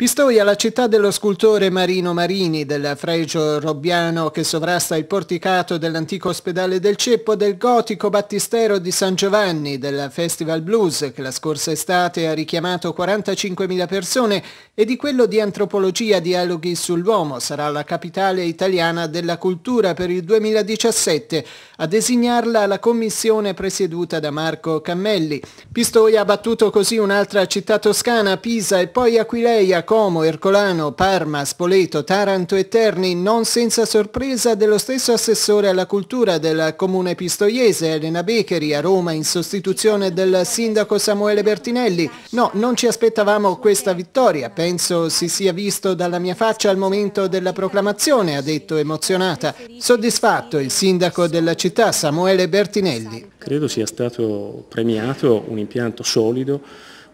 Pistoia, la città dello scultore Marino Marini del fregio robbiano che sovrasta il porticato dell'antico ospedale del Ceppo del gotico battistero di San Giovanni del Festival Blues che la scorsa estate ha richiamato 45.000 persone e di quello di antropologia Dialoghi sull'uomo sarà la capitale italiana della cultura per il 2017 a designarla la commissione presieduta da Marco Cammelli. Pistoia ha battuto così un'altra città toscana, Pisa e poi Aquileia Como, Ercolano, Parma, Spoleto, Taranto e Terni, non senza sorpresa dello stesso assessore alla cultura del comune pistoiese Elena Becheri, a Roma in sostituzione del sindaco Samuele Bertinelli. No, non ci aspettavamo questa vittoria, penso si sia visto dalla mia faccia al momento della proclamazione, ha detto emozionata. Soddisfatto il sindaco della città Samuele Bertinelli. Credo sia stato premiato un impianto solido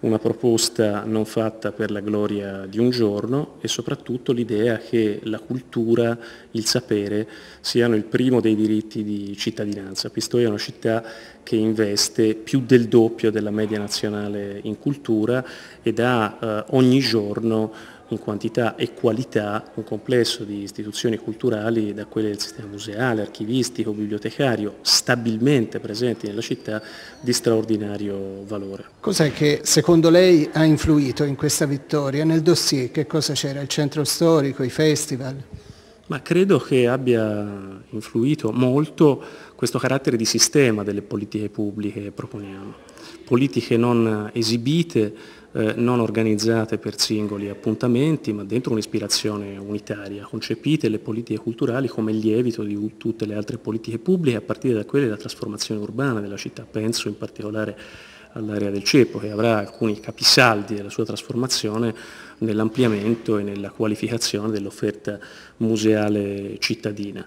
una proposta non fatta per la gloria di un giorno e soprattutto l'idea che la cultura, il sapere siano il primo dei diritti di cittadinanza. Pistoia è una città che investe più del doppio della media nazionale in cultura ed ha eh, ogni giorno in quantità e qualità un complesso di istituzioni culturali da quelle del sistema museale, archivistico, bibliotecario, stabilmente presenti nella città, di straordinario valore. Cos'è che secondo lei ha influito in questa vittoria? Nel dossier che cosa c'era? Il centro storico, i festival? Ma credo che abbia influito molto questo carattere di sistema delle politiche pubbliche che proponiamo, politiche non esibite eh, non organizzate per singoli appuntamenti, ma dentro un'ispirazione unitaria. Concepite le politiche culturali come lievito di tutte le altre politiche pubbliche, a partire da quelle della trasformazione urbana della città. Penso in particolare all'area del CEPO, che avrà alcuni capisaldi della sua trasformazione nell'ampliamento e nella qualificazione dell'offerta museale cittadina.